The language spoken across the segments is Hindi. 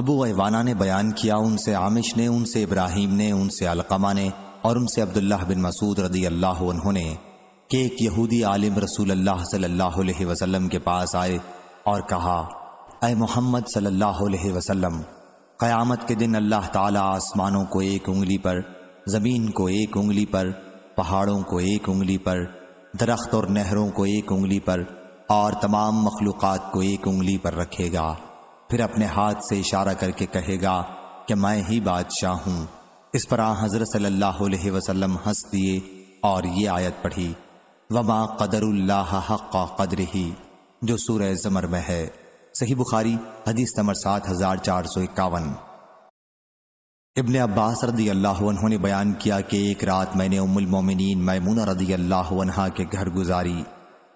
अबू ऐवाना ने बयान किया उनसे आमिश ने उनसे इब्राहिम ने उनसे अलकमा ने और उनसे अब्दुल्ला बिन मसूद रदी अल्लाह उन्होंने के एक यहूदी आलिम रसूल अल्लाह सल्लल्लाहु अलैहि वसल्लम के पास आए और कहा अय मोहम्मद सल्लल्लाहु अलैहि वसल्लम क़यामत के दिन अल्लाह ताला आसमानों को एक उंगली पर ज़मीन को एक उंगली पर पहाड़ों को एक उंगली पर दरख्त और नहरों को एक उंगली पर और तमाम मखलूक़ात को एक उंगली पर रखेगा फिर अपने हाथ से इशारा करके कहेगा कि मैं ही बादशाह हूं इस पर आ हजरत सल्लल्लाहु अलैहि वसल्लम हंस दिए और ये आयत पढ़ी वमा कदरुल्लाह हक कदर ही जो सूर जमर में है सही बुखारी हदीस नंबर सात हजार चार सौ इक्यावन इबन अब्बास रदी अल्लाह ने बयान किया कि एक रात मैंने उमुलमोमिन मैमूना रदी अल्लाह के घर गुजारी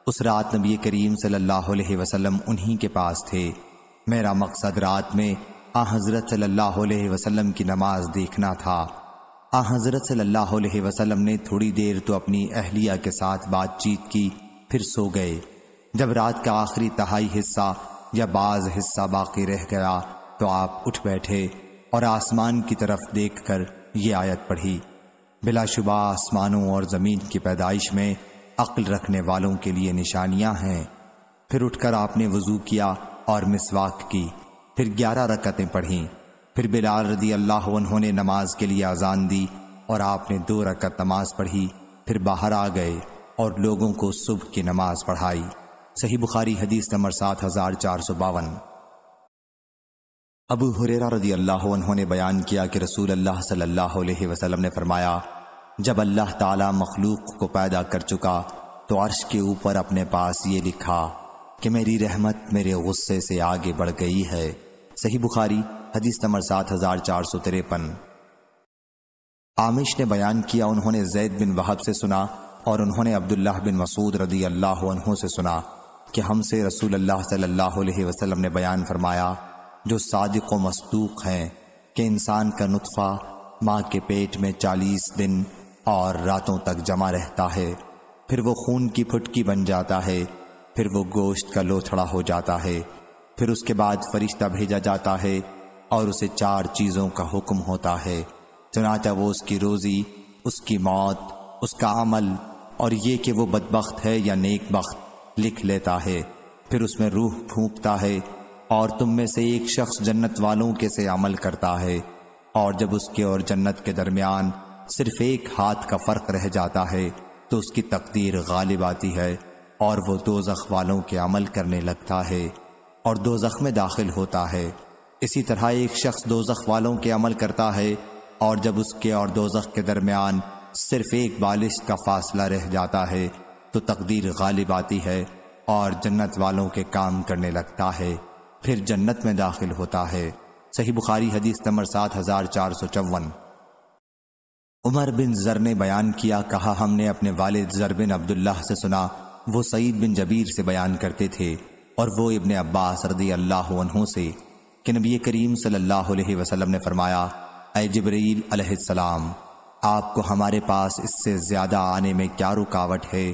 उस रात नबी करीम सल्लल्लाहु अलैहि वसल्लम उन्हीं के पास थे मेरा मकसद रात में आ हज़रत सल्लल्लाहु अलैहि वसल्लम की नमाज देखना था आ हज़रत सल्लल्लाहु अलैहि वसल्लम ने थोड़ी देर तो अपनी अहलिया के साथ बातचीत की फिर सो गए जब रात का आखिरी तहाई हिस्सा या बाज हिस्सा बाकी रह गया तो आप उठ बैठे और आसमान की तरफ देख कर ये आयत पढ़ी बिलाशुबा आसमानों और ज़मीन की पैदाइश में अक्ल रखने वालों के लिए निशानियां हैं फिर उठकर आपने वज़ू किया और मिसवाक की फिर ग्यारह रकतें पढ़ी फिर बिलाल रदी अल्लाह उन्होंने नमाज के लिए अजान दी और आपने दो रकत नमाज पढ़ी फिर बाहर आ गए और लोगों को सुबह की नमाज पढ़ाई सही बुखारी हदीस नंबर सात हजार चार सौ बावन अबू हुरेरा रदी अल्लाह उन्होंने बयान किया कि रसूल अल्लाह सल्लल्लाहु अलैहि वसल्लम ने फरमाया जब अल्लाह ताला मखलूक को पैदा कर चुका तो अर्श के ऊपर अपने पास ये लिखा कि मेरी रहमत मेरे गुस्से से आगे बढ़ गई है सही बुखारी हदीस नंबर सात हजार चार सौ तिरपन आमिश ने बयान किया उन्होंने जैद बिन वहब से सुना और उन्होंने अब्दुल्लाह बिन मसूद रदी अल्लाह से सुना कि हमसे रसूल अल्लाह सल्लल्लाहु अलैहि वसल्लम ने बयान फरमाया जो सादिक व मस्तूक हैं कि इंसान का नुतफ़ा माँ के पेट में चालीस दिन और रातों तक जमा रहता है फिर वो खून की फुटकी बन जाता है फिर वो गोश्त का लोथड़ा हो जाता है फिर उसके बाद फरिश्ता भेजा जाता है और उसे चार चीज़ों का हुक्म होता है चुनाचा वो उसकी रोज़ी उसकी मौत उसका अमल और ये कि वो बदबخت है या नेक बख्त लिख लेता है फिर उसमें रूह फूंकता है और तुम में से एक शख्स जन्नत वालों के से अमल करता है और जब उसके और जन्नत के दरमियान सिर्फ एक हाथ का फ़र्क रह जाता है तो उसकी तकदीर गालिब आती है और वो जख वालों के अमल करने लगता है और दो जख्म में दाखिल होता है इसी तरह एक शख्स दो जख वालों के अमल करता है और जब उसके और दो जख के दरमियान सिर्फ एक बालिश का फासला रह जाता है तो तकदीर गालिब आती है और जन्नत वालों के काम करने लगता है फिर जन्नत में दाखिल होता है सही बुखारी हदीस नंबर सात हजार चार सौ चौवन उमर बिन जर ने बयान किया कहा हमने अपने वालिद जर बिन अब्दुल्ला से सुना वो सईद बिन जबीर से बयान करते थे और वो इबन अब्बास रदी अल्लाह से कि नबी करीम सल्लल्लाहु अलैहि वसल्लम ने फरमाया अय जबरील अलैहिस्सलाम आपको हमारे पास इससे ज़्यादा आने में क्या रुकावट है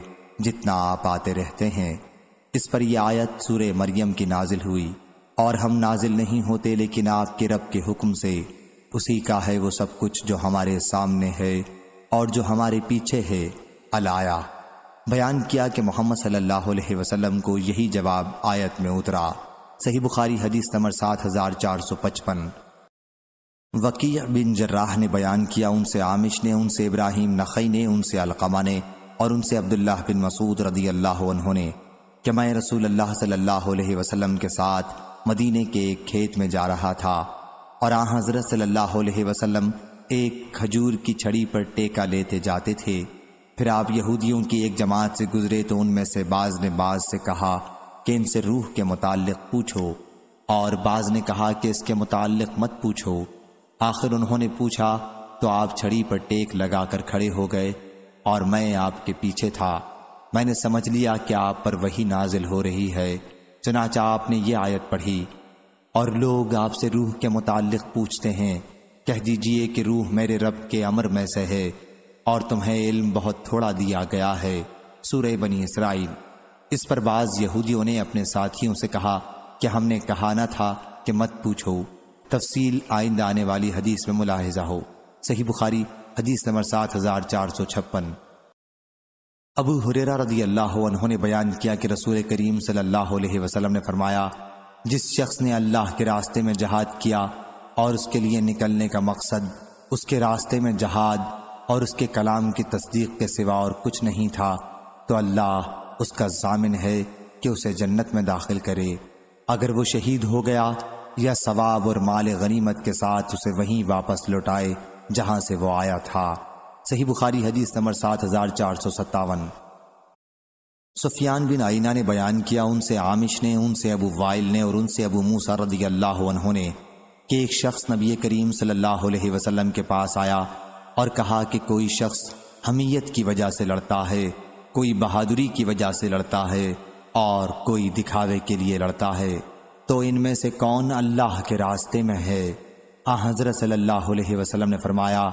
जितना आप आते रहते हैं इस पर यह आयत सूर मरियम की नाजिल हुई और हम नाजिल नहीं होते लेकिन आपके रब के हुक्म से उसी का है वो सब कुछ जो हमारे सामने है और जो हमारे पीछे है अलाया बयान किया कि मोहम्मद सल्लल्लाहु अलैहि वसल्लम को यही जवाब आयत में उतरा सही बुखारी हदीस नंबर सात हजार चार सौ पचपन वकी बिन जर्राह ने बयान किया उनसे आमिश ने उनसे इब्राहिम नखई ने उनसे अलकमा ने और उनसे अब्दुल्ला बिन मसूद रदी अल्लाह ने कि मैं रसूल अल्लाह सल्लल्लाहु वसलम के साथ मदीने के एक खेत में जा रहा था और आ हज़रत सल्लल्लाहु वसलम एक खजूर की छड़ी पर टेका लेते जाते थे फिर आप यहूदियों की एक जमात से गुजरे तो उनमें से बाज ने बाज से कहा कि इनसे रूह के मुतालिक पूछो और बाज ने कहा कि इसके मुतालिक मत पूछो आखिर उन्होंने पूछा तो आप छड़ी पर टेक लगाकर खड़े हो गए और मैं आपके पीछे था मैंने समझ लिया कि आप पर वही नाजिल हो रही है चनाचा आपने ये आयत पढ़ी और लोग आपसे रूह के मुतालिक पूछते हैं कह दीजिए कि रूह मेरे रब के अमर में से है और तुम्हें इल्म बहुत थोड़ा दिया गया है सूर्य बनी इसराइल इस पर बाज यहूदियों ने अपने साथियों से कहा कि हमने कहा ना था कि मत पूछो तफसील आइंदा आने वाली हदीस में मुलाहजा हो सही बुखारी हदीस नंबर सात हजार चार सौ छप्पन अबू हुरेरा रदी अल्लाह उन्होंने बयान किया कि रसूल करीम सल्लल्लाहु अलैहि वसल्लम ने फरमाया जिस शख्स ने अल्लाह के रास्ते में जहाद किया और उसके लिए निकलने का मकसद उसके रास्ते में जहाद और उसके कलाम की तस्दीक के सिवा और कुछ नहीं था तो अल्लाह उसका जामिन है कि उसे जन्नत में दाखिल करे अगर वो शहीद हो गया या सवाब और माल गनीमत के साथ उसे वहीं वापस लौटाए जहाँ से वो आया था सही बुखारी हदीस नंबर सात हज़ार चार सौ सत्तावन सुफियान बिन आइना ने बयान किया उनसे आमिश ने उनसे अबू वाइल ने और उनसे अबू मूसा रदी अल्लाह ने कि एक शख्स नबी करीम सल्लल्लाहु अलैहि वसल्लम के पास आया और कहा कि कोई शख्स हमीयत की वजह से लड़ता है कोई बहादुरी की वजह से लड़ता है और कोई दिखावे के लिए लड़ता है तो इनमें से कौन अल्लाह के रास्ते में है हज़रत सल्लल्लाहु अलैहि वसल्लम ने फरमाया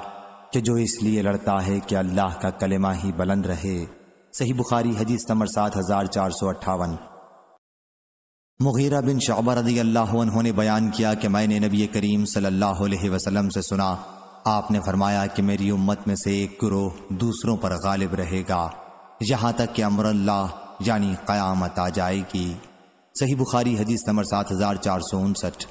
कि जो इसलिए लड़ता है कि अल्लाह का कलेमा ही बुलंद रहे सही बुखारी हदीस नंबर सात हज़ार चार सौ अट्ठावन मुगीरा बिन शबा रदी अल्लाह ने बयान किया कि मैंने नबी करीम सल्लल्लाहु अलैहि वसल्लम से सुना आपने फरमाया कि मेरी उम्मत में से एक गिरोह दूसरों पर गालिब रहेगा यहाँ तक कि अमरल्ला यानी क़यामत आ जाएगी सही बुखारी हदीस नंबर सात हज़ार चार सौ उनसठ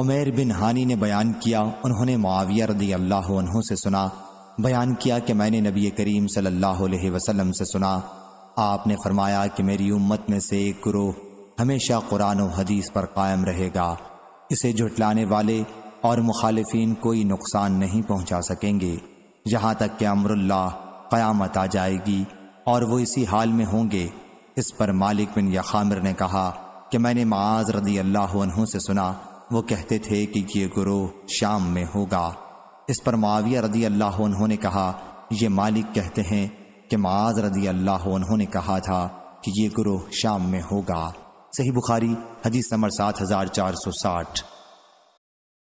उमेर बिन हानी ने बयान किया उन्होंने मुआविया रदी अल्लाह से सुना बयान किया कि मैंने नबी करीम सल्लल्लाहु अलैहि वसल्लम से सुना आपने फरमाया कि मेरी उम्मत में से एक ग्रोह हमेशा कुरान और हदीस पर कायम रहेगा इसे झुटलाने वाले और मुखालफन कोई नुकसान नहीं पहुंचा सकेंगे यहाँ तक कि अमरुल्ला क़यामत आ जाएगी और वो इसी हाल में होंगे इस पर मालिक बिन यखामिर ने कहा कि मैंने माज रदी अल्लाह से सुना वो कहते थे कि ये गुरोह शाम में होगा इस पर माविया रदी अल्लाह ने कहा ये मालिक कहते हैं कि माज रदी अल्लाह ने कहा था कि ये गुरोह शाम में होगा सही बुखारी हदीस नंबर सात हज़ार चार सौ साठ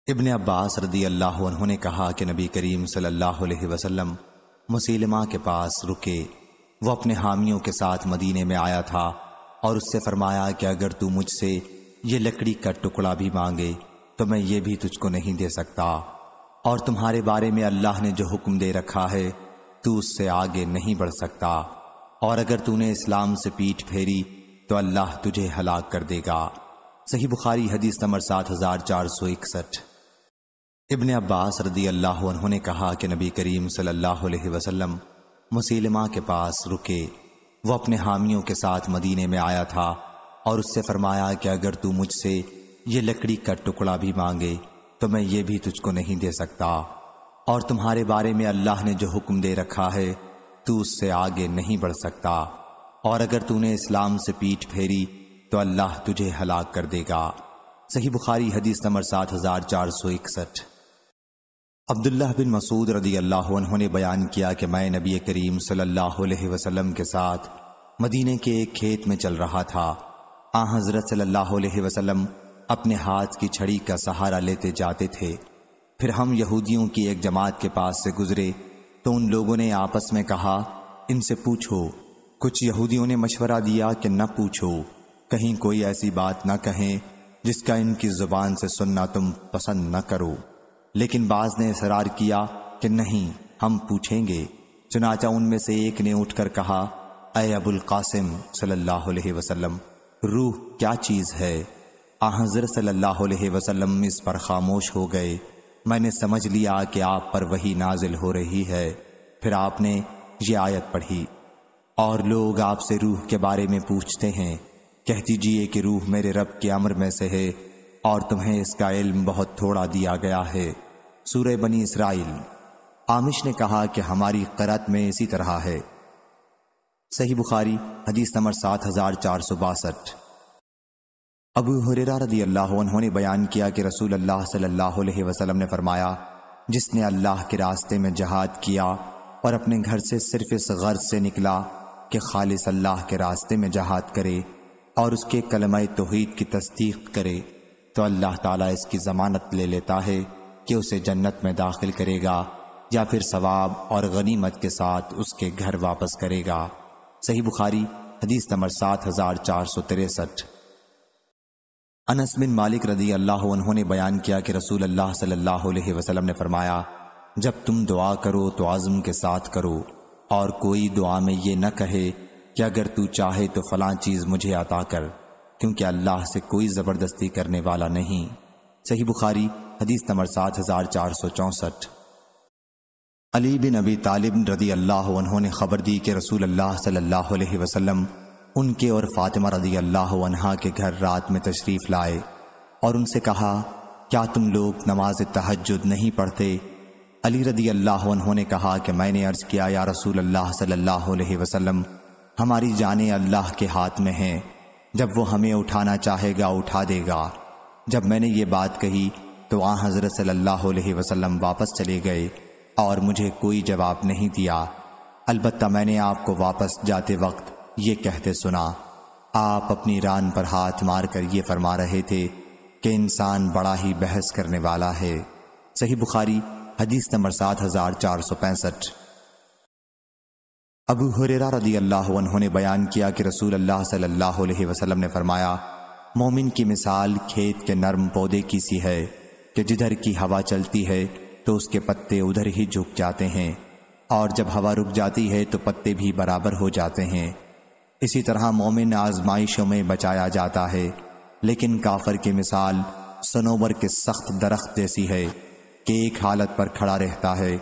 इबन अब्बास रदी अल्लाह उन्होंने कहा कि नबी करीम सल्लल्लाहु अलैहि वसल्लम मुसीलमा के पास रुके वो अपने हामियों के साथ मदीने में आया था और उससे फरमाया कि अगर तू मुझसे ये लकड़ी का टुकड़ा भी मांगे तो मैं ये भी तुझको नहीं दे सकता और तुम्हारे बारे में अल्लाह ने जो हुक्म दे रखा है तू उससे आगे नहीं बढ़ सकता और अगर तूने इस्लाम से पीठ फेरी तो अल्लाह तुझे हलाक कर देगा सही बुखारी हदीस नंबर सात हजार चार सौ इकसठ इबन अब्बास रदी अल्लाह उन्होंने कहा कि नबी करीम सल्लल्लाहु अलैहि वसल्लम मुसीलमा के पास रुके वो अपने हामियों के साथ मदीने में आया था और उससे फरमाया कि अगर तू मुझसे ये लकड़ी का टुकड़ा भी मांगे तो मैं ये भी तुझको नहीं दे सकता और तुम्हारे बारे में अल्लाह ने जो हुक्म दे रखा है तू उससे आगे नहीं बढ़ सकता और अगर तूने इस्लाम से पीठ फेरी तो अल्लाह तुझे हलाक कर देगा सही बुखारी हदीस नंबर सात हजार चार सौ इकसठ अब्दुल्ला बिन मसूद रदी अल्लाह ने बयान किया कि मैं नबी करीम सल्लल्लाहु अलैहि वसल्लम के साथ मदीने के एक खेत में चल रहा था आ हज़रत सल्लल्लाहु अलैहि वसल्लम अपने हाथ की छड़ी का सहारा लेते जाते थे फिर हम यहूदियों की एक जमात के पास से गुजरे तो उन लोगों ने आपस में कहा इनसे पूछो कुछ यहूदियों ने मशवरा दिया कि न पूछो कहीं कोई ऐसी बात न कहें जिसका इनकी ज़ुबान से सुनना तुम पसंद न करो लेकिन बाज ने इसरार किया कि नहीं हम पूछेंगे चुनाचा उनमें से एक ने उठकर कहा अय अबुल कासिम सल्लल्लाहु अलैहि वसल्लम रूह क्या चीज़ है आजर सल्लल्लाहु अलैहि वसल्लम इस पर खामोश हो गए मैंने समझ लिया कि आप पर वही नाजिल हो रही है फिर आपने ये आयत पढ़ी और लोग आपसे रूह के बारे में पूछते हैं कह दीजिए कि रूह मेरे रब के अमर में से है और तुम्हें इसका इल्म बहुत थोड़ा दिया गया है सूर्य बनी इसराइल आमिश ने कहा कि हमारी करत में इसी तरह है सही बुखारी हदीस नंबर सात हजार चार सौ बासठ अबू हुरेरा रदी अल्लाह उन्होंने बयान किया कि रसूल अल्लाह सल्लल्लाहु अलैहि वसल्लम ने फरमाया जिसने अल्लाह के रास्ते में जहाद किया और अपने घर से सिर्फ इस गर्ज से निकला कि खालिस अल्लाह के रास्ते में जहाद करे और उसके कलम तोहैद की तस्दीक करे तो अल्लाह ताला इसकी ज़मानत ले लेता है कि उसे जन्नत में दाखिल करेगा या फिर सवाब और गनीमत के साथ उसके घर वापस करेगा सही बुखारी हदीस नंबर सात हज़ार चार सौ तिरसठ अनस बिन मालिक रदी अल्लाह उन्होंने बयान किया कि रसूल अल्लाह सल्लल्लाहु अलैहि वसल्लम ने फरमाया जब तुम दुआ करो तो आज़म के साथ करो और कोई दुआ में ये न कहे कि अगर तू चाहे तो फलां चीज़ मुझे अता कर क्योंकि अल्लाह से कोई ज़बरदस्ती करने वाला नहीं सही बुखारी हदीस नंबर सात हज़ार चार सौ चौंसठ अली बिन अबी तालिब रदी अल्लाह उन्होंने खबर दी कि रसूल अल्लाह सल्लल्लाहु अलैहि वसल्लम उनके और फातिमा रदी अल्लाह अनहा के घर रात में तशरीफ़ लाए और उनसे कहा क्या तुम लोग नमाज तहजद नहीं पढ़ते अली रदी अल्लाह उन्होंने कहा कि मैंने अर्ज़ किया या रसूल अल्लाह सल्लाह वसलम हमारी जान अल्लाह के हाथ में हैं जब वो हमें उठाना चाहेगा उठा देगा जब मैंने ये बात कही तो आ हज़रत सल्लल्लाहु अलैहि वसल्लम वापस चले गए और मुझे कोई जवाब नहीं दिया अलबत् मैंने आपको वापस जाते वक्त ये कहते सुना आप अपनी रान पर हाथ मार कर ये फरमा रहे थे कि इंसान बड़ा ही बहस करने वाला है सही बुखारी हदीस नंबर सात हज़ार चार सौ पैंसठ अबू हुरेरा रदी अल्लाह ने बयान किया कि रसूल अल्लाह सल्लल्लाहु अलैहि वसल्लम ने फरमाया मोमिन की मिसाल खेत के नरम पौधे की सी है कि जिधर की हवा चलती है तो उसके पत्ते उधर ही झुक जाते हैं और जब हवा रुक जाती है तो पत्ते भी बराबर हो जाते हैं इसी तरह मोमिन आजमाइशों में बचाया जाता है लेकिन काफर की मिसाल सनोवर के सख्त दरख्त जैसी है कि एक हालत पर खड़ा रहता है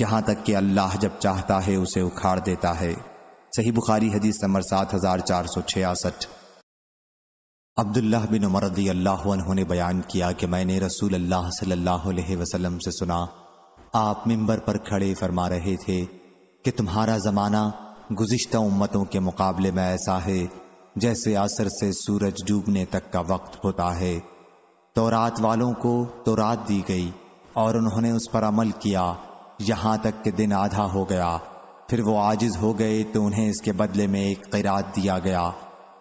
यहां तक कि अल्लाह जब चाहता है उसे उखाड़ देता है सही बुखारी हदीस नंबर सात हजार चार सौ छियासठ अब्दुल्ला बिन उमर अल्लाह ने बयान किया कि मैंने रसूल अल्लाह सल्लल्लाहु अलैहि वसल्लम से सुना आप मिंबर पर खड़े फरमा रहे थे कि तुम्हारा ज़माना गुज्त उम्मतों के मुकाबले में ऐसा है जैसे असर से सूरज डूबने तक का वक्त होता है तो रात वालों को तो रात दी गई और उन्होंने उस पर अमल किया यहाँ तक के दिन आधा हो गया फिर वो आजिज हो गए तो उन्हें इसके बदले में एक किरात दिया गया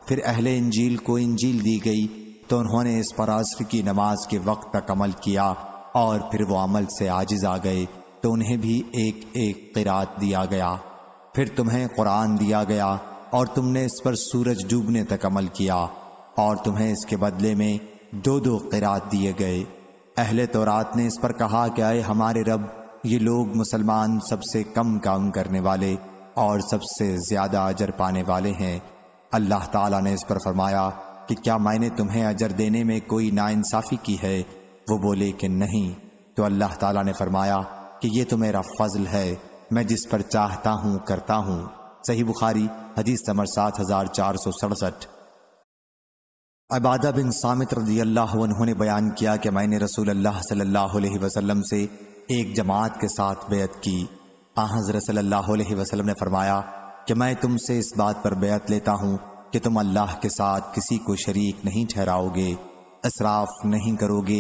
फिर अहले इंजील को इंजील दी गई तो उन्होंने इस पर असर की नमाज के वक्त तक अमल किया और फिर वो अमल से आजिज आ गए तो उन्हें भी एक एक किरात दिया गया फिर तुम्हें कुरान दिया गया और तुमने इस पर सूरज डूबने तक अमल किया और तुम्हें इसके बदले में दो दो किरात दिए गए अहले तो ने इस पर कहा कि आए हमारे रब ये लोग मुसलमान सबसे कम काम करने वाले और सबसे ज्यादा अजर पाने वाले हैं अल्लाह ताला ने इस पर फरमाया कि क्या मैंने तुम्हें अजर देने में कोई नाइंसाफ़ी की है वो बोले कि नहीं तो अल्लाह ताला ने फरमाया कि ये तो मेरा फजल है मैं जिस पर चाहता हूँ करता हूँ सही बुखारी हदीस समर सात हजार चार सौ सड़सठ अबादा बिन सामित रजी अल्लाह ने बयान किया कि मैंने रसूल अल्लाह सल्लल्लाहु से एक जमात के साथ बेत की आ हज़रत सल्लल्लाहु अलैहि वसल्लम ने फरमाया कि मैं तुमसे इस बात पर बेत लेता हूँ कि तुम अल्लाह के साथ किसी को शरीक नहीं ठहराओगे इसराफ नहीं करोगे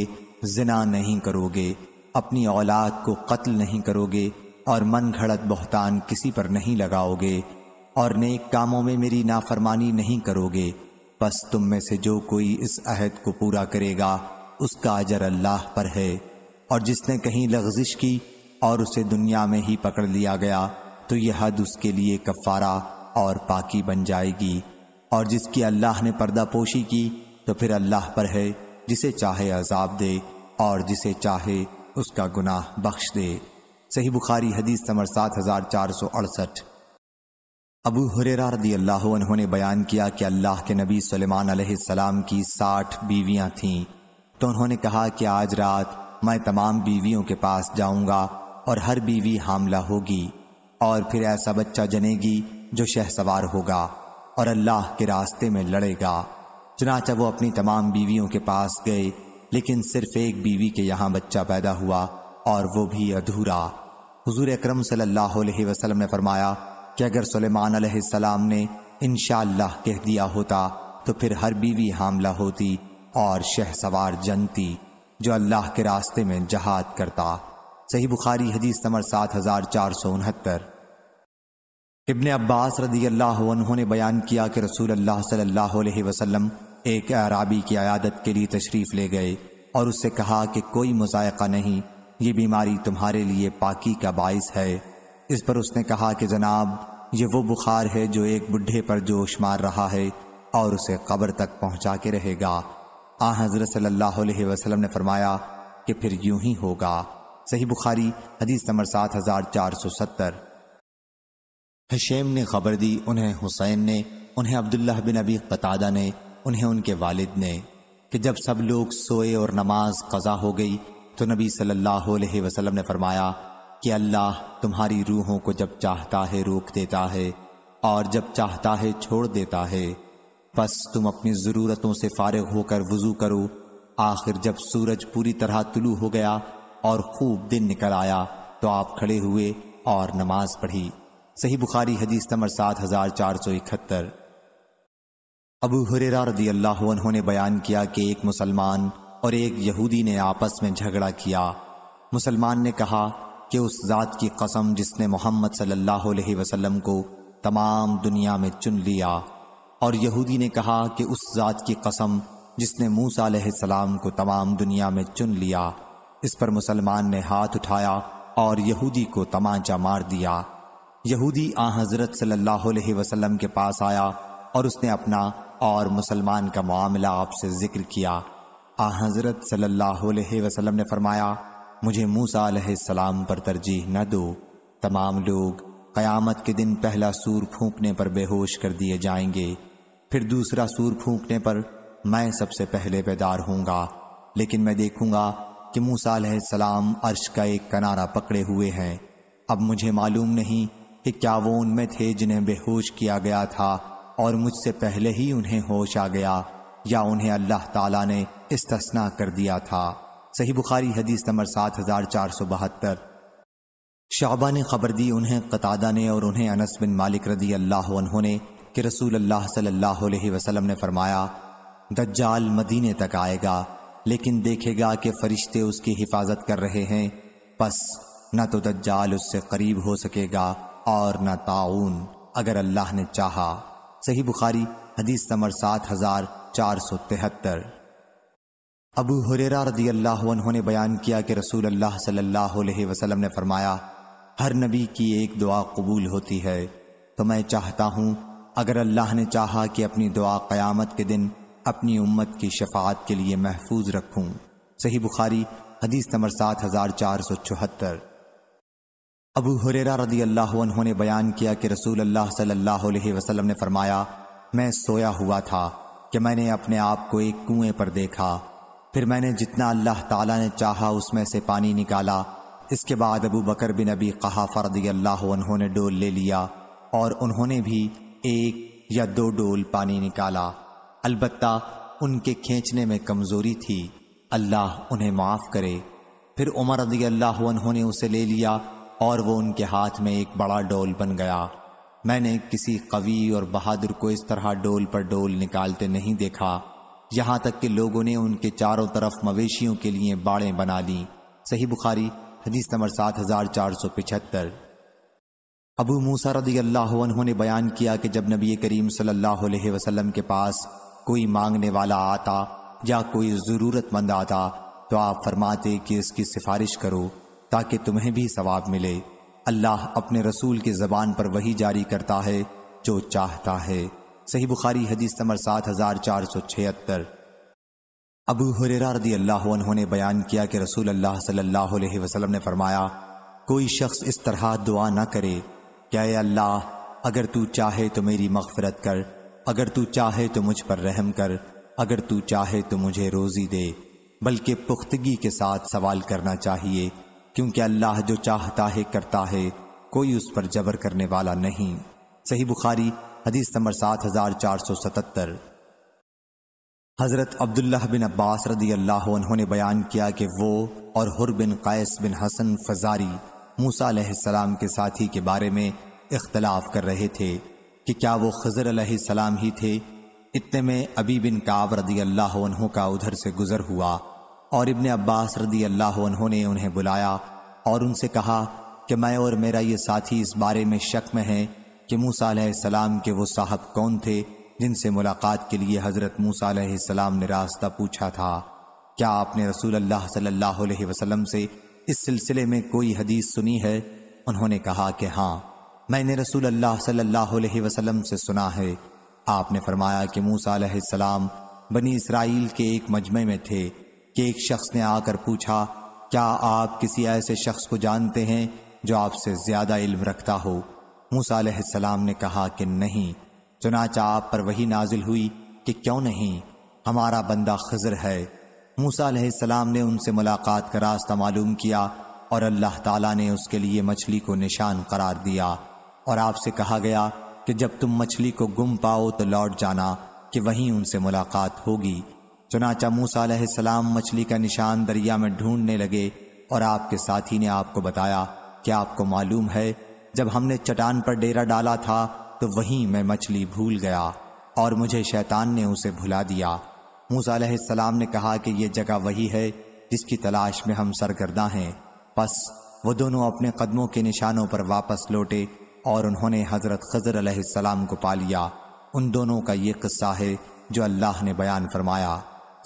जिना नहीं करोगे अपनी औलाद को कत्ल नहीं करोगे और मन घड़त बहतान किसी पर नहीं लगाओगे और नेक कामों में मेरी नाफरमानी नहीं करोगे बस तुम में से जो कोई इस अहद को पूरा करेगा उसका अजर अल्लाह पर है और जिसने कहीं लग्जिश की और उसे दुनिया में ही पकड़ लिया गया तो यह हद उसके लिए कफारा और पाकी बन जाएगी और जिसकी अल्लाह ने पर्दा पोशी की तो फिर अल्लाह पर है जिसे चाहे अजाब दे और जिसे चाहे उसका गुनाह बख्श दे सही बुखारी हदीस समर सात हजार चार सौ अड़सठ अबू हुरेरा रदी अल्लाह उन्होंने बयान किया कि अल्लाह के नबी सलेमान सलाम की साठ बीवियां थीं तो उन्होंने कहा कि आज रात मैं तमाम बीवियों के पास जाऊंगा और हर बीवी हामला होगी और फिर ऐसा बच्चा जनेगी जो शहसवार होगा और अल्लाह के रास्ते में लड़ेगा चुनाचा वो अपनी तमाम बीवियों के पास गए लेकिन सिर्फ एक बीवी के यहाँ बच्चा पैदा हुआ और वो भी अधूरा हजूर अक्रम सल्लाम ने फरमाया कि अगर सलेमान सलाम ने इन कह दिया होता तो फिर हर बीवी हामला होती और शहसवार जनती जो अल्लाह के रास्ते में जहाद करता सही बुखारी हदीस नंबर सात हज़ार चार सौ उनहत्तर इबन अब्बास रदी अल्लाह उन्होंने बयान किया कि रसूल अल्लाह सल्लल्लाहु अलैहि वसल्लम एक अराबी की आयादत के लिए तशरीफ़ ले गए और उससे कहा कि कोई मुजायका नहीं ये बीमारी तुम्हारे लिए पाकि का बायस है इस पर उसने कहा कि जनाब ये वो बुखार है जो एक बुढ़े पर जोश मार रहा है और उसे कब्र तक पहुंचा के रहेगा आ हाँ, हजरत सल्लल्लाहु अलैहि वसल्लम ने फरमाया कि फिर यूं ही होगा सही बुखारी हदीस नंबर सात हजार चार सौ सत्तर हशेम ने खबर दी उन्हें हुसैन ने उन्हें अब्दुल्ला बिन अबी कतादा ने उन्हें उनके वालिद ने कि जब सब लोग सोए और नमाज कज़ा हो गई तो नबी सल्लल्लाहु अलैहि वसल्लम ने फरमाया कि अल्लाह तुम्हारी रूहों को जब चाहता है रोक देता है और जब चाहता है छोड़ देता है बस तुम अपनी ज़रूरतों से फारग होकर वज़ू करो आखिर जब सूरज पूरी तरह तुलू हो गया और खूब दिन निकल आया तो आप खड़े हुए और नमाज पढ़ी सही बुखारी हदीस नंबर सात हज़ार चार सौ इकहत्तर अबू हुरेरा रदी अल्लाह उन्होंने बयान किया कि एक मुसलमान और एक यहूदी ने आपस में झगड़ा किया मुसलमान ने कहा कि उस ज़ात की कसम जिसने मोहम्मद सल्लल्लाहु अलैहि वसल्लम को तमाम दुनिया में चुन लिया और यहूदी ने कहा कि उस जात की कसम जिसने मूसा सलाम को तमाम दुनिया में चुन लिया इस पर मुसलमान ने हाथ उठाया और यहूदी को तमाचा मार दिया यहूदी आ हज़रत अलैहि वसल्लम के पास आया और उसने अपना और मुसलमान का मामला आपसे जिक्र किया आ हज़रत अलैहि वसल्लम ने फरमाया मुझे मूसा सलाम पर तरजीह न दो तमाम लोग क़यामत के दिन पहला सूर फूंकने पर बेहोश कर दिए जाएंगे फिर दूसरा सूर फूंकने पर मैं सबसे पहले बेदार होऊंगा लेकिन मैं देखूंगा कि मूसा सलाम अर्श का एक किनारा पकड़े हुए हैं अब मुझे मालूम नहीं कि क्या वो उनमें थे जिन्हें बेहोश किया गया था और मुझसे पहले ही उन्हें होश आ गया या उन्हें अल्लाह ताला ने इस्तना कर दिया था सही बुखारी हदीस नंबर सात हजार चार सौ बहत्तर शाबा ने खबर दी उन्हें कतादा ने और उन्हें अनस बिन मालिक रदी अल्लाह उन्होंने कि रसूल अल्लाह सल्लल्लाहु अलैहि वसल्लम ने फरमाया दज्जाल मदीने तक आएगा लेकिन देखेगा कि फरिश्ते उसकी हिफाजत कर रहे हैं बस ना तो दज्जाल उससे करीब हो सकेगा और ना ताउन अगर अल्लाह ने चाहा सही बुखारी हदीस नंबर सात हजार चार सौ तिहत्तर अबू हुरेरा रदी अल्लाह ने बयान किया कि रसूल अल्लाह सल्लल्लाहु अलैहि वसल्लम ने फरमाया हर नबी की एक दुआ कबूल होती है तो मैं चाहता हूँ अगर अल्लाह ने चाहा कि अपनी दुआ क़यामत के दिन अपनी उम्मत की शफात के लिए महफूज रखूं सही बुखारी हदीस नंबर सात हज़ार चार सौ चौहत्तर अबू हुरेरा रदी अल्लाह ने बयान किया कि रसूल अल्लाह सल्लल्लाहु अलैहि वसल्लम ने फरमाया मैं सोया हुआ था कि मैंने अपने आप को एक कुएं पर देखा फिर मैंने जितना अल्लाह ताला ने चाहा उसमें से पानी निकाला इसके बाद अबू बकर बिन अबी कहाफ़ा रदी अल्लाह ने डोल ले लिया और उन्होंने भी एक या दो डोल पानी निकाला अलबत्ता उनके खींचने में कमज़ोरी थी अल्लाह उन्हें माफ़ करे फिर उमर रदी अल्लाह उन्होंने उसे ले लिया और वो उनके हाथ में एक बड़ा डोल बन गया मैंने किसी कवि और बहादुर को इस तरह डोल पर डोल निकालते नहीं देखा यहाँ तक कि लोगों ने उनके चारों तरफ मवेशियों के लिए बाड़ें बना लीं सही बुखारी हदीस नंबर सात हज़ार चार सौ पिछहत्तर अबू मूसा रदी अल्लाह ने बयान किया कि जब नबी करीम सल्लल्लाहु अलैहि वसल्लम के पास कोई मांगने वाला आता या कोई ज़रूरतमंद आता तो आप फरमाते कि इसकी सिफारिश करो ताकि तुम्हें भी सवाब मिले अल्लाह अपने रसूल की ज़बान पर वही जारी करता है जो चाहता है सही बुखारी हदीस नंबर सात हजार चार सौ छिहत्तर अबू हुररा रदी अल्लाह ने बयान किया कि रसूल अल्लाह सल्लल्लाहु अलैहि वसल्लम ने फरमाया कोई शख्स इस तरह दुआ न करे क्या अल्लाह अगर तू चाहे तो मेरी मगफरत कर अगर तू चाहे तो मुझ पर रहम कर अगर तू चाहे तो मुझे रोज़ी दे बल्कि पुख्तगी के साथ सवाल करना चाहिए क्योंकि अल्लाह जो चाहता है करता है कोई उस पर जबर करने वाला नहीं सही बुखारी हदीस नंबर सात हज़ार चार सौ सतहत्तर हज़रत अब्दुल्ला बिन अब्बास रदी अल्लाह उन्होंने बयान किया कि वो और हुर बिन कैस बिन हसन फजारी मूसा सलाम के साथी के बारे में इख्तलाफ कर रहे थे कि क्या वो खजर सलाम ही थे इतने में अबी बिन काब रदी अल्लाह का उधर से गुजर हुआ और इबन अब्बास रदी अल्लाह ने उन्हें बुलाया और उनसे कहा कि मैं और मेरा ये साथी इस बारे में शक में है कि मूसा सलाम के वो साहब कौन थे जिनसे मुलाकात के लिए हज़रत मूसा सलाम ने रास्ता पूछा था क्या आपने रसूल अल्लाह सल्लल्लाहु अलैहि वसल्लम से इस सिलसिले में कोई हदीस सुनी है उन्होंने कहा कि हाँ मैंने रसूल अल्लाह सल्लल्लाहु अलैहि वसल्लम से सुना है आपने फरमाया कि मूसा सलाम बनी इसराइल के एक मजमे में थे कि एक शख्स ने आकर पूछा क्या आप किसी ऐसे शख्स को जानते हैं जो आपसे ज़्यादा इल्म रखता हो मूसा सलाम ने कहा कि नहीं चुनाचा आप पर वही नाजिल हुई कि क्यों नहीं हमारा बंदा खजर है मूसा सलाम ने उनसे मुलाकात का रास्ता मालूम किया और अल्लाह ताला ने उसके लिए मछली को निशान करार दिया और आपसे कहा गया कि जब तुम मछली को गुम पाओ तो लौट जाना कि वहीं उनसे मुलाकात होगी चुनाचा मूसा सलाम मछली का निशान दरिया में ढूंढने लगे और आपके साथी ने आपको बताया कि आपको मालूम है जब हमने चटान पर डेरा डाला था तो वहीं मैं मछली भूल गया और मुझे शैतान ने उसे भुला दिया मूसा ने कहा कि यह जगह वही है जिसकी तलाश में हम सरगर्दा हैं बस वो दोनों अपने कदमों के निशानों पर वापस लौटे और उन्होंने हज़रत खजर अलैहिस्सलाम को पा लिया उन दोनों का ये किस्सा है जो अल्लाह ने बयान फरमाया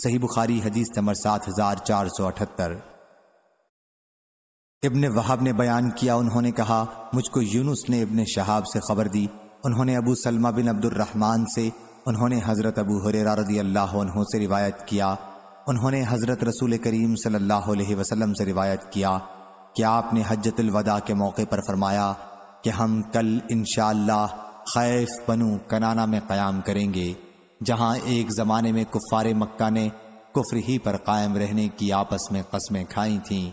सही बुखारी हदीस नंबर सात हज़ार चार सौ अठहत्तर इब्ने वहाब ने बयान किया उन्होंने कहा मुझको यूनुस ने इब्ने शहाब से खबर दी उन्होंने अबू सलमा बिन अब्दुलरहमान से उन्होंने हज़रत अबू हुररा रदी अल्लाह से रिवायत किया उन्होंने हज़रत रसूल करीम सल्लल्लाहु अलैहि वसल्लम से रिवायत किया कि आपने हजतलवदा के मौके पर फरमाया कि हम कल इन खैफ बनु कनाना में क़याम करेंगे जहाँ एक ज़माने में कुफ़ार मक्का ने कुफ्र ही पर कायम रहने की आपस में कस्में खाई थीं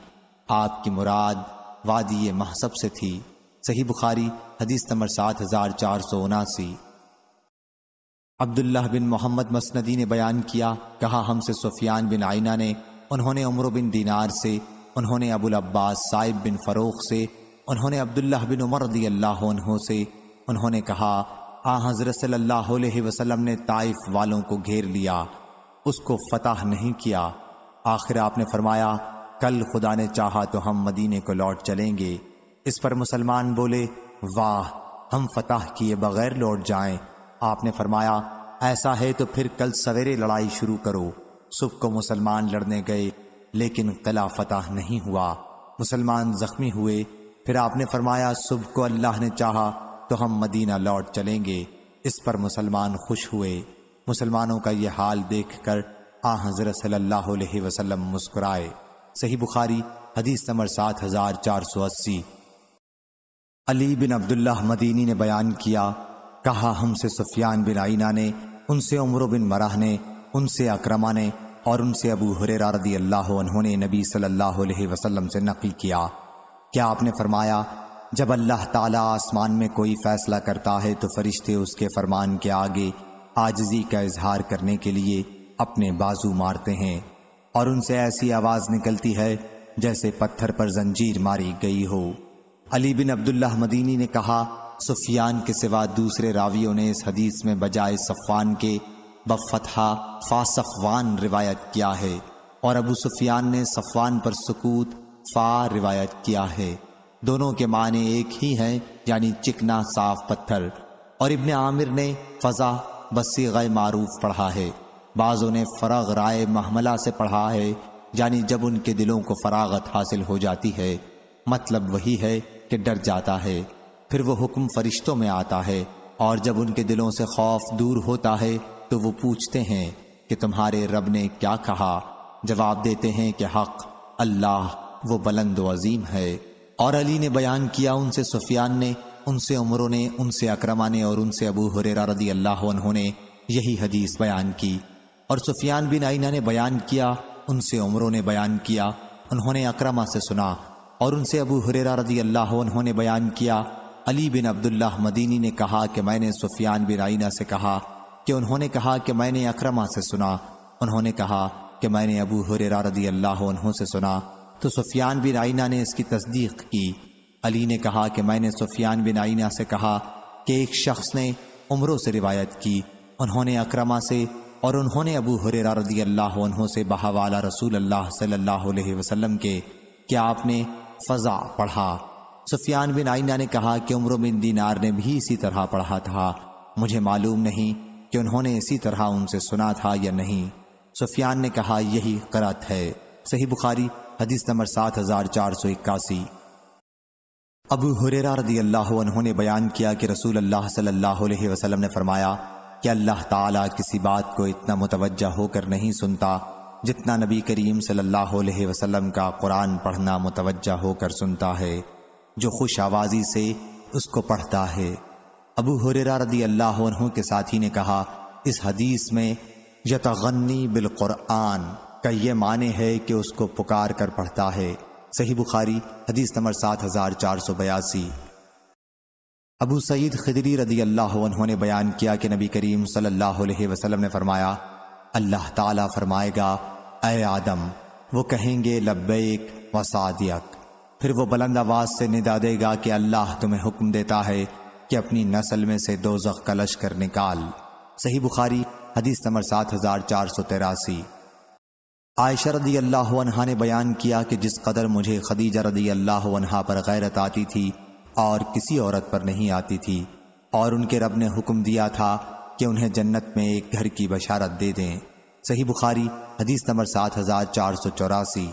आपकी मुराद वादी महसब से थी सही बुखारी हदीस नंबर सात हज़ार चार सौ उनासी अब्दुल्लाह बिन मोहम्मद मसनदी ने बयान किया कहा हमसे सुफियान बिन आइना ने उन्होंने उम्र बिन दीनार से उन्होंने अबुल अब्बास साहिब बिन फ़रोख से उन्होंने अब्दुल्लाह बिन उमर रदी अल्लाह से उन्होंने कहा आ हज़रत सल्लल्लाहु अलैहि वसल्लम ने ताइफ वालों को घेर लिया उसको फतह नहीं किया आखिर आपने फरमाया कल खुदा ने चाहा तो हम मदीने को लौट चलेंगे इस पर मुसलमान बोले वाह हम फतह किए बगैर लौट जाएं आपने फरमाया ऐसा है तो फिर कल सवेरे लड़ाई शुरू करो सुबह को मुसलमान लड़ने गए लेकिन कला फतह नहीं हुआ मुसलमान जख्मी हुए फिर आपने फरमाया सुबह को अल्लाह ने चाहा तो हम मदीना लौट चलेंगे इस पर मुसलमान खुश हुए मुसलमानों का यह हाल देख कर आ हजरत सल्ला वसलम मुस्कुराए सही बुखारी हदीस नंबर सात हजार चार सौ अस्सी अली बिन अब्दुल्ला मदीनी ने बयान किया कहा हमसे सुफियान बिन आईना ने उनसे उम्र बिन मराह ने उनसे अक्रमा ने और उनसे अबू हुरेरा रदी अल्लाह उन्होंने नबी सल्लल्लाहु अलैहि वसल्लम से नकल किया क्या आपने फरमाया जब अल्लाह ताला आसमान में कोई फैसला करता है तो फरिश्ते उसके फरमान के आगे आजजी का इजहार करने के लिए अपने बाजू मारते हैं और उनसे ऐसी आवाज़ निकलती है जैसे पत्थर पर जंजीर मारी गई हो अली बिन अब्दुल्ला मदीनी ने कहा सुफियान के सिवा दूसरे रावियों ने इस हदीस में बजाय सफ़ान के बफ़तहा फ़ासफ़वान रिवायत किया है और अबू सुफियान ने सफ़ान पर सकूत फ़ा रिवायत किया है दोनों के माने एक ही हैं यानी चिकना साफ पत्थर और इब्ने आमिर ने फ़ज़ा बसी गए मारूफ पढ़ा है बाज़ों ने फराग राय महमला से पढ़ा है यानी जब उनके दिलों को फरागत हासिल हो जाती है मतलब वही है कि डर जाता है फिर वो हुक्म फरिश्तों में आता है और जब उनके दिलों से खौफ दूर होता है तो वो पूछते हैं कि तुम्हारे रब ने क्या कहा जवाब देते हैं कि हक अल्लाह वो बुलंद अजीम है और अली ने बयान किया उनसे सुफियान ने उनसे उमरों ने उनसे अक्रमा ने और उनसे अबू हुरेरा रदी अल्लाह ने यही हदीस बयान की और सुफियान बिन आइना ने बयान किया उनसे उमरों ने बयान किया उन्होंने अक्रमा से सुना और उनसे अबू हुरेरा रदी अल्लाह ने बयान किया अली बिन अब्दुल्ला मदीनी ने कहा कि मैंने सुफियान बिन आइना से कहा कि उन्होंने कहा कि मैंने अक्रमा से सुना उन्होंने कहा कि मैंने अबू हुर रदी अल्लाह से सुना तो सुफियान बिन आइना ने इसकी तस्दीक की अली ने कहा कि मैंने सुफियान बिन आइना से कहा कि एक शख्स ने उम्रों से रिवायत की उन्होंने अक्रमा से और उन्होंने अबू हुर रदी अल्लाह से बहावाला रसूल अल्लाह सल्ला वसलम के क्या आपने फ़ज़ा पढ़ा सुफियान बिन आइना ने कहा कि उम्र बिन दीनार ने भी इसी तरह पढ़ा था मुझे मालूम नहीं कि उन्होंने इसी तरह उनसे सुना था या नहीं सुफियान ने कहा यही करत है सही बुखारी हदीस नंबर सात हजार चार सौ इक्यासी अबू हुरेरा रदी अल्लाह उन्होंने बयान किया कि रसूल अल्लाह सल्लल्लाहु अलैहि वसल्लम ने फरमाया कि अल्लाह ताला किसी बात को इतना मुतवजह होकर नहीं सुनता जितना नबी करीम सल्लल्लाहु अलैहि वसल्लम का कुरान पढ़ना मुतवजा होकर सुनता है जो खुश आवाजी से उसको पढ़ता है अबू हुररा रदी अल्लाह के साथी ने कहा इस हदीस में यतगन्नी बिलकुरआन का ये माने है कि उसको पुकार कर पढ़ता है सही बुखारी हदीस नंबर सात हजार चार सौ बयासी अबू सईद खिदरी रदी अल्लाह ने बयान किया कि नबी करीम सल्लल्लाहु अलैहि वसल्लम ने फरमाया अल्लाह ताला फरमाएगा ए आदम वो कहेंगे लब्बैक व सादियक फिर वो बुलंद आवाज से निदा देगा कि अल्लाह तुम्हें हुक्म देता है कि अपनी नस्ल में से दो कलश कर निकाल सही बुखारी हदीस नंबर सात हजार चार सौ तिरासी आयशा रदी अल्लाह ने बयान किया कि जिस कदर मुझे खदीजा रदी अल्लाह पर गैरत आती थी और किसी औरत पर नहीं आती थी और उनके रब ने हुक्म दिया था कि उन्हें जन्नत में एक घर की बशारत दे दें सही बुखारी हदीस नंबर सात हजार चार सौ चौरासी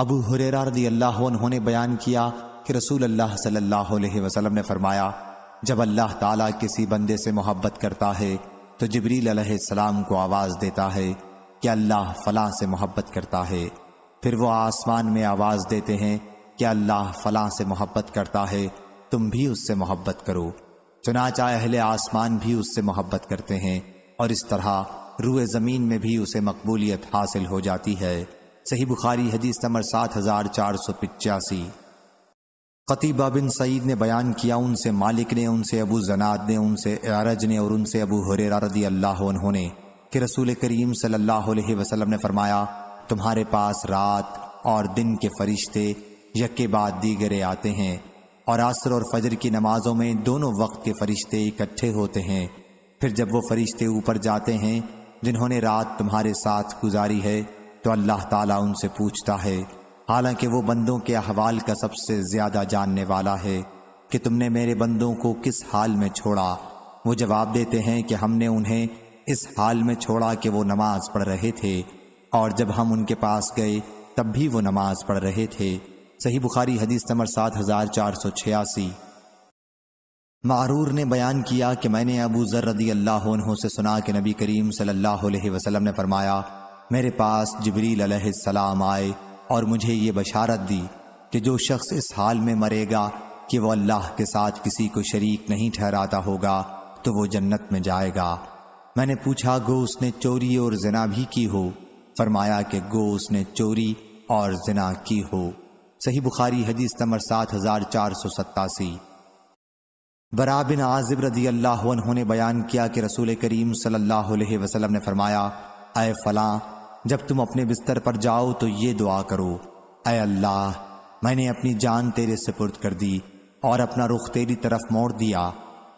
अबू हुरेरा रदी अल्लाह उन्होंने बयान किया कि रसूल अल्लाह सल्लल्लाहु अलैहि वसल्लम ने फरमाया जब अल्लाह ताला किसी बंदे से मोहब्बत करता है तो जबरील अलैहिस्सलाम को आवाज़ देता है कि अल्लाह फलां से मोहब्बत करता है फिर वो आसमान में आवाज़ देते हैं कि अल्लाह फलां से मोहब्बत करता है तुम भी उससे मोहब्बत करो चुनाचा अहले आसमान भी उससे मोहब्बत करते हैं और इस तरह रूए ज़मीन में भी उसे मकबूलियत हासिल हो जाती है सही बुखारी हदीस नंबर सात हज़ार चार सौ पचासी खतीबा बिन सईद ने बयान किया उनसे मालिक ने उनसे अबू जनाद ने उनसे अरज ने और उनसे अबू हुर रदी अल्लाह उन्होंने कि रसूल करीम सल्लल्लाहु अलैहि वसल्लम ने फरमाया तुम्हारे पास रात और दिन के फरिश्ते यके बाद दीगरे आते हैं और असर और फजर की नमाजों में दोनों वक्त के फरिश्ते इकट्ठे होते हैं फिर जब वो फरिश्ते ऊपर जाते हैं जिन्होंने रात तुम्हारे साथ गुजारी है तो अल्लाह ताला उनसे पूछता है हालांकि वो बंदों के अहवाल का सबसे ज़्यादा जानने वाला है कि तुमने मेरे बंदों को किस हाल में छोड़ा वो जवाब देते हैं कि हमने उन्हें इस हाल में छोड़ा कि वो नमाज पढ़ रहे थे और जब हम उनके पास गए तब भी वो नमाज पढ़ रहे थे सही बुखारी हदीस नंबर सात हजार चार सौ छियासी मारूर ने बयान किया कि मैंने अबू जर रदी अल्लाह से सुना कि नबी करीम सल्लल्लाहु अलैहि वसल्लम ने फरमाया मेरे पास जबरील सलाम आए और मुझे ये बशारत दी कि जो शख्स इस हाल में मरेगा कि वह अल्लाह के साथ किसी को शरीक नहीं ठहराता होगा तो वो जन्नत में जाएगा मैंने पूछा गो उसने चोरी और जना भी की हो फरमाया कि गो उसने चोरी और जना की हो सही बुखारी हदीस नंबर सात हजार चार सौ सत्तासी बरा बिन आजिब रदी अल्लाह ने बयान किया कि रसूल करीम सल्लल्लाहु अलैहि वसल्लम ने फरमाया अय फलां जब तुम अपने बिस्तर पर जाओ तो ये दुआ करो अय अल्लाह मैंने अपनी जान तेरे सुपुर्द कर दी और अपना रुख तेरी तरफ मोड़ दिया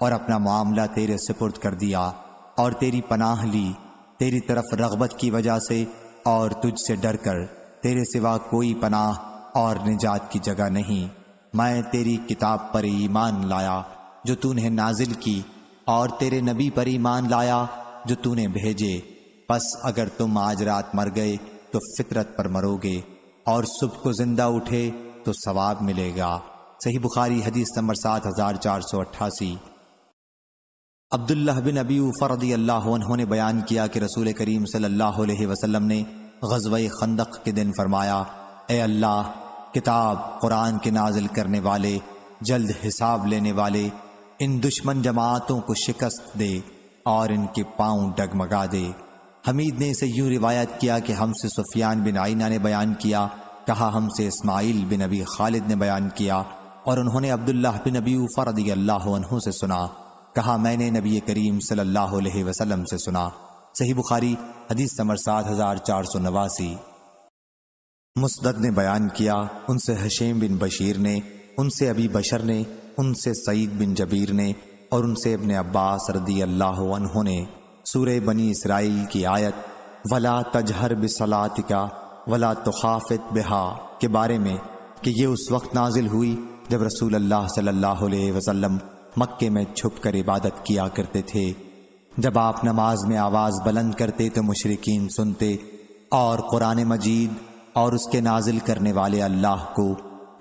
और अपना मामला तेरे सुपुर्द कर दिया और तेरी पनाह ली तेरी तरफ रगबत की वजह से और तुझसे डर कर तेरे सिवा कोई पनाह और निजात की जगह नहीं मैं तेरी किताब पर ईमान लाया जो तूने नाजिल की और तेरे नबी पर ईमान लाया जो तूने भेजे बस अगर तुम आज रात मर गए तो फितरत पर मरोगे और सुबह को जिंदा उठे तो सवाब मिलेगा सही बुखारी हदीस नंबर सात हजार चार सौ अट्ठासी अब्दुल्ला बिन अबी फ़रदी अल्लाह ने बयान किया कि रसूल करीम सल्लल्लाहु अलैहि वसल्लम ने गजब खंदक के दिन फरमाया ए अल्लाह किताब कुरान के नाजिल करने वाले जल्द हिसाब लेने वाले इन दुश्मन जमातों को शिकस्त दे और इनके पांव डगमगा दे हमीद ने इसे यूं रिवायत किया कि हमसे सुफियान बिन आइना ने बयान किया कहा हमसे इस्माइल बिन अबी खालिद ने बयान किया और उन्होंने अब्दुल्लाह बिन अबी उफ़ा अल्लाह से सुना कहा मैंने नबी करीम सल्लल्लाहु अलैहि वसल्लम से सुना सही बुखारी हदीस नंबर सात हज़ार चार सौ नवासी मुसदक ने बयान किया उनसे हशेम बिन बशीर ने उनसे अबी बशर ने उनसे सईद बिन जबीर ने और उनसे अपने अब्बास रदी अल्लाह ने सूर बनी इसराइल की आयत वला तजहर बिसलात का वला तोखाफत बिहा के बारे में कि ये उस वक्त नाजिल हुई जब रसूल अल्लाह सल्लल्लाहु अलैहि वसल्लम मक्के में छुपकर इबादत किया करते थे जब आप नमाज में आवाज़ बुलंद करते तो मुशरकिन सुनते और कुरान मजीद और उसके नाजिल करने वाले अल्लाह को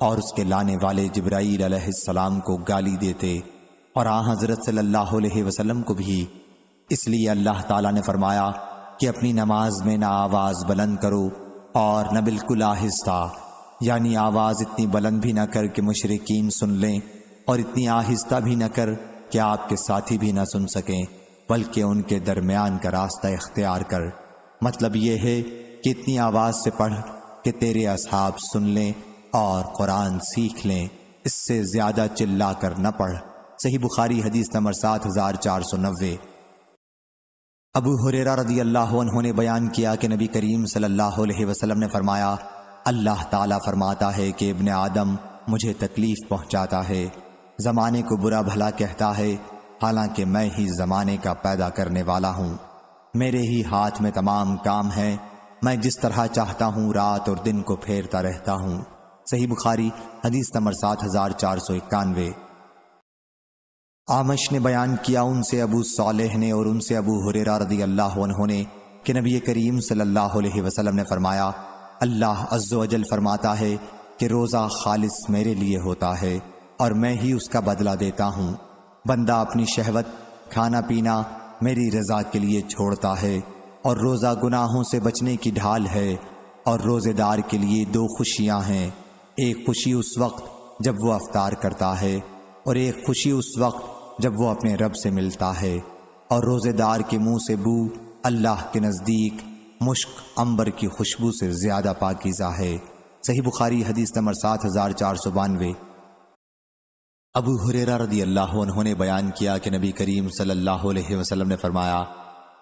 और उसके लाने वाले जब्राईल अलैहिस्सलाम को गाली देते और आ हज़रत सल्लल्लाहु अलैहि वसल्लम को भी इसलिए अल्लाह ताला ने फरमाया कि अपनी नमाज में ना आवाज़ बुलंद करो और न बिल्कुल आहिस्ता यानी आवाज़ इतनी बुलंद भी ना कर कि मुशरकिन सुन लें और इतनी आहिस्ता भी न कर कि आपके साथी भी ना सुन सकें बल्कि उनके दरमियान का रास्ता इख्तियार कर मतलब ये है कि इतनी आवाज़ से पढ़ कि तेरे असहाब सुन लें और कुरान सीख लें इससे ज़्यादा चिल्ला कर न पढ़ सही बुखारी हदीस नंबर सात हज़ार चार सौ नब्बे अबू हुरेरा रदी अल्लाह ने बयान किया कि नबी करीम सल्लल्लाहु अलैहि वसल्लम ने फरमाया अल्लाह ताला फरमाता है कि इब्ने आदम मुझे तकलीफ़ पहुंचाता है ज़माने को बुरा भला कहता है हालांकि मैं ही ज़माने का पैदा करने वाला हूँ मेरे ही हाथ में तमाम काम है मैं जिस तरह चाहता हूँ रात और दिन को फेरता रहता हूँ सही बुखारी हदीस नंबर सात हज़ार चार सौ इक्यानवे आमश ने बयान किया उनसे अबू सालेह ने और उनसे अबू हुरेरा रदी अल्लाह उन्होंने कि नबी करीम सल्लल्लाहु अलैहि वसल्लम ने फरमाया अल्लाह अजल फरमाता है कि रोज़ा खालिस मेरे लिए होता है और मैं ही उसका बदला देता हूँ बंदा अपनी शहवत खाना पीना मेरी रजा के लिए छोड़ता है और रोज़ा गुनाहों से बचने की ढाल है और रोज़ेदार के लिए दो खुशियाँ हैं एक खुशी उस वक्त जब वो अवतार करता है और एक खुशी उस वक्त जब वो अपने रब से मिलता है और रोज़ेदार के मुंह से बू अल्लाह के नज़दीक मुश्क अंबर की खुशबू से ज़्यादा पाकिज़ा है सही बुखारी हदीस नंबर सात हज़ार चार सौ बानवे अबू हुरेरा रदी अल्लाह उन्होंने बयान किया कि नबी करीम सल्लल्लाहु ने फरमाया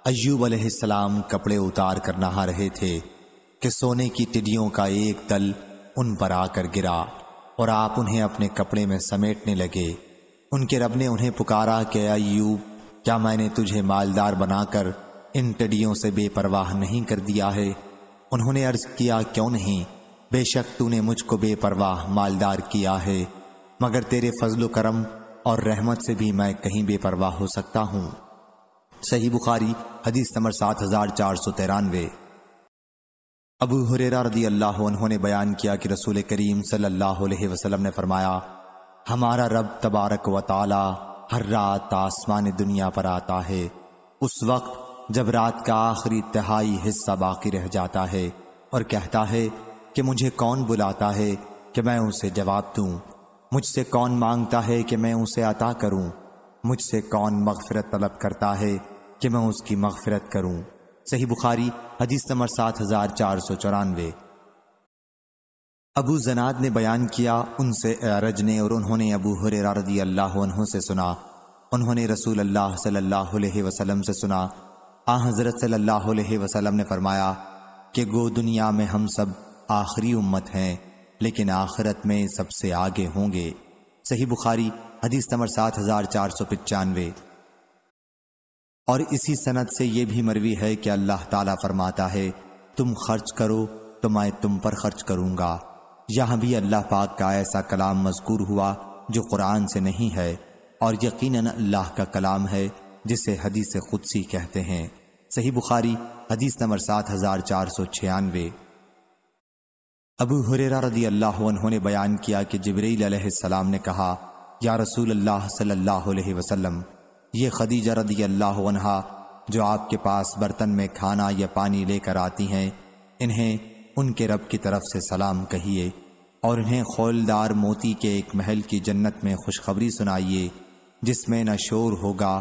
अयूब अलैहिस्सलाम कपड़े उतार कर नहा रहे थे कि सोने की टिडियों का एक दल उन पर आकर गिरा और आप उन्हें अपने कपड़े में समेटने लगे उनके रब ने उन्हें पुकारा कि अयूब क्या मैंने तुझे मालदार बनाकर इन टडियों से बेपरवाह नहीं कर दिया है उन्होंने अर्ज किया क्यों नहीं बेशक तूने मुझको बेपरवाह मालदार किया है मगर तेरे फजल करम और रहमत से भी मैं कहीं बेपरवाह हो सकता हूँ सही बुखारी हदीस नंबर सात हजार चार सौ तिरानवे अबू हुरेरा रदी अल्लाह उन्होंने बयान किया कि रसूल करीम सल्लल्लाहु अलैहि वसल्लम ने फरमाया हमारा रब तबारक व ताला हर रात आसमान दुनिया पर आता है उस वक्त जब रात का आखिरी तिहाई हिस्सा बाकी रह जाता है और कहता है कि मुझे कौन बुलाता है कि मैं उसे जवाब दूँ मुझसे कौन मांगता है कि मैं उसे अता करूँ मुझसे कौन मगफरत तलब करता है कि मैं उसकी मगफरत करूँ सही बुखारी हदीस नंबर सात हज़ार चार सौ चौरानवे अबू जनाद ने बयान किया उनसे अरज ने और उन्होंने अबू हुररा अल्लाह से सुना उन्होंने रसूल अल्लाह सल्लल्लाहु अलैहि वसल्लम से सुना आ हज़रत सल्लल्लाहु अलैहि वसल्लम ने फरमाया कि गो दुनिया में हम सब आखिरी उम्मत हैं लेकिन आखिरत में सबसे आगे होंगे सही बुखारी हदीस नंबर सात हज़ार चार सौ पचानवे और इसी सनत से ये भी मरवी है कि अल्लाह ताला फरमाता है तुम खर्च करो तो मैं तुम पर खर्च करूँगा यहाँ भी अल्लाह पाक का ऐसा कलाम मजकूर हुआ जो कुरान से नहीं है और यकीनन अल्लाह का कलाम है जिसे हदीस खुदसी कहते हैं सही बुखारी हदीस नंबर सात हजार चार सौ छियानवे अबू हुरेरा रदी अल्लाह ने बयान किया कि जबरीसम ने कहा या रसूल अल्लाह सल्लल्लाहु अलैहि वसल्लम ये खदीजा रदी अल्लाह जो आपके पास बर्तन में खाना या पानी लेकर आती हैं इन्हें उनके रब की तरफ से सलाम कहिए और इन्हें खोलदार मोती के एक महल की जन्नत में खुशखबरी सुनाइए जिसमें न शोर होगा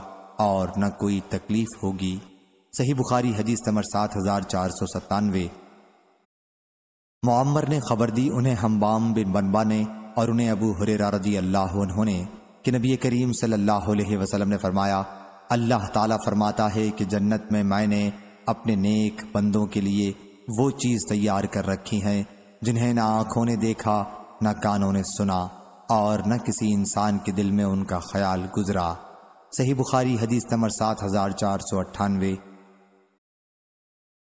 और न कोई तकलीफ होगी सही बुखारी हदीस नंबर सात हजार चार सौ सत्तानवे मामर ने खबर दी उन्हें हम्बाम बिन बनबा ने और उन्हें अबू हुर रदी अल्लाह उन्होंने कि नबी करीम सल्लल्लाहु अलैहि वसल्लम ने फरमाया अल्लाह ताला फरमाता है कि जन्नत में मैंने अपने नेक बंदों के लिए वो चीज तैयार कर रखी है जिन्हें ना आंखों ने देखा न कानों ने सुना और न किसी इंसान के दिल में उनका ख्याल गुजरा सही बुखारी हदीस नंबर सात हजार चार सौ अट्ठानवे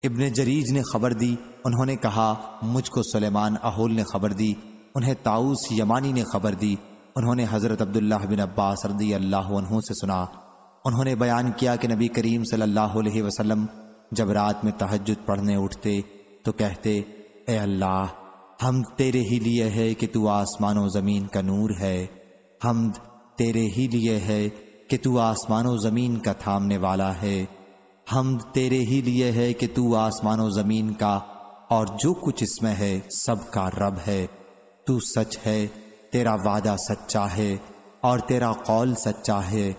इबन जरीज ने खबर दी उन्होंने कहा मुझको सुलेमान अहोल ने खबर दी उन्हें ताउस यमानी ने खबर दी उन्होंने हज़रत अब्दुल्ला बिन अब्बास रदी अल्लाह से सुना उन्होंने बयान किया कि नबी करीम सल्लल्लाहु अलैहि वसल्लम जब रात में तहजद पढ़ने उठते तो कहते ए अल्लाह हम तेरे ही लिए है कि तू आसमान ज़मीन का नूर है हम तेरे ही लिए है कि तू आसमान ज़मीन का थामने वाला है हम तेरे ही लिए है कि तू आसमान ज़मीन का और जो कुछ इसमें है सब का रब है तू सच है तेरा वादा सच्चा है और तेरा कौल सच्चा है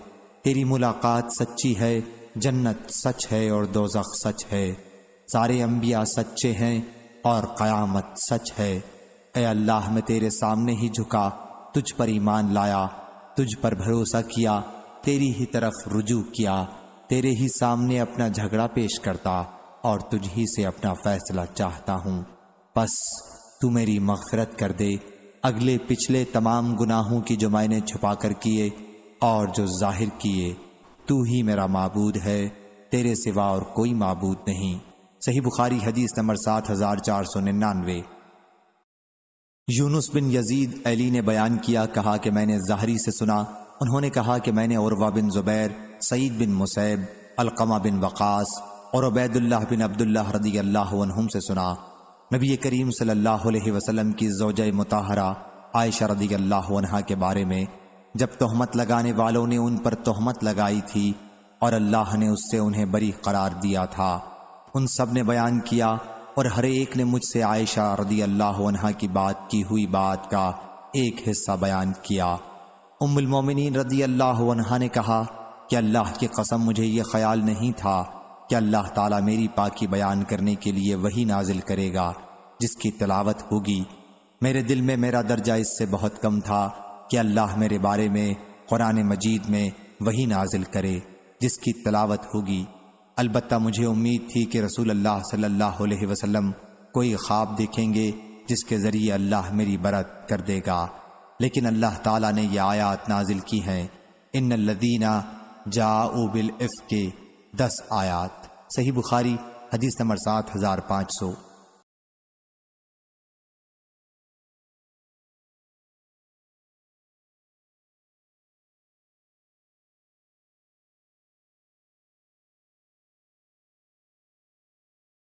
तेरी मुलाकात सच्ची है जन्नत सच है और दोजख सच है सारे अम्बिया सच्चे हैं और क़यामत सच है ए अल्लाह मैं तेरे सामने ही झुका तुझ पर ईमान लाया तुझ पर भरोसा किया तेरी ही तरफ रुजू किया तेरे ही सामने अपना झगड़ा पेश करता और तुझ ही से अपना फैसला चाहता हूँ बस तू मेरी मफरत कर दे अगले पिछले तमाम गुनाहों की जो मैंने छुपा कर किए और जो जाहिर किए तू ही मेरा मबूद है तेरे सिवा और कोई मबूद नहीं सही बुखारी हदीस नंबर सात हज़ार चार सौ निन्यानवे यूनुस बिन यजीद अली ने बयान किया कहा कि मैंने जहरी से सुना उन्होंने कहा कि मैंने औरवा बिन ज़ुबैर सईद बिन मुसैब अलकमा बिन वक़ास और उबैदुल्ला बिन अब्दुल्ला रदी अल्लाम से सुना नबी करीम सल्लल्लाहु अलैहि वसल्लम की जोज मुताहरा आयशा रदी अल्लाह के बारे में जब तोहमत लगाने वालों ने उन पर तोहमत लगाई थी और अल्लाह ने उससे उन्हें बरी करार दिया था उन सब ने बयान किया और हर एक ने मुझसे आयशा रदी अल्लाह की बात की हुई बात का एक हिस्सा बयान किया उम्मिन रदी अल्लाह ने कहा कि अल्लाह की कसम मुझे ये ख्याल नहीं था कि अल्लाह ताला मेरी पाकी बयान करने के लिए वही नाजिल करेगा जिसकी तलावत होगी मेरे दिल में मेरा दर्जा इससे बहुत कम था कि अल्लाह मेरे बारे में कुरान मजीद में वही नाजिल करे जिसकी तलावत होगी अलबत् मुझे उम्मीद थी कि रसूल अल्लाह सल्लल्लाहु अलैहि वसल्लम कोई ख्वाब देखेंगे जिसके ज़रिए अल्लाह मेरी बरत कर देगा लेकिन अल्लाह ताला ने यह आयात नाजिल की हैं इन लदीना जाओ बिल इफ़ के दस आयात सही बुखारी हदीस नंबर सात हज़ार पाँच सौ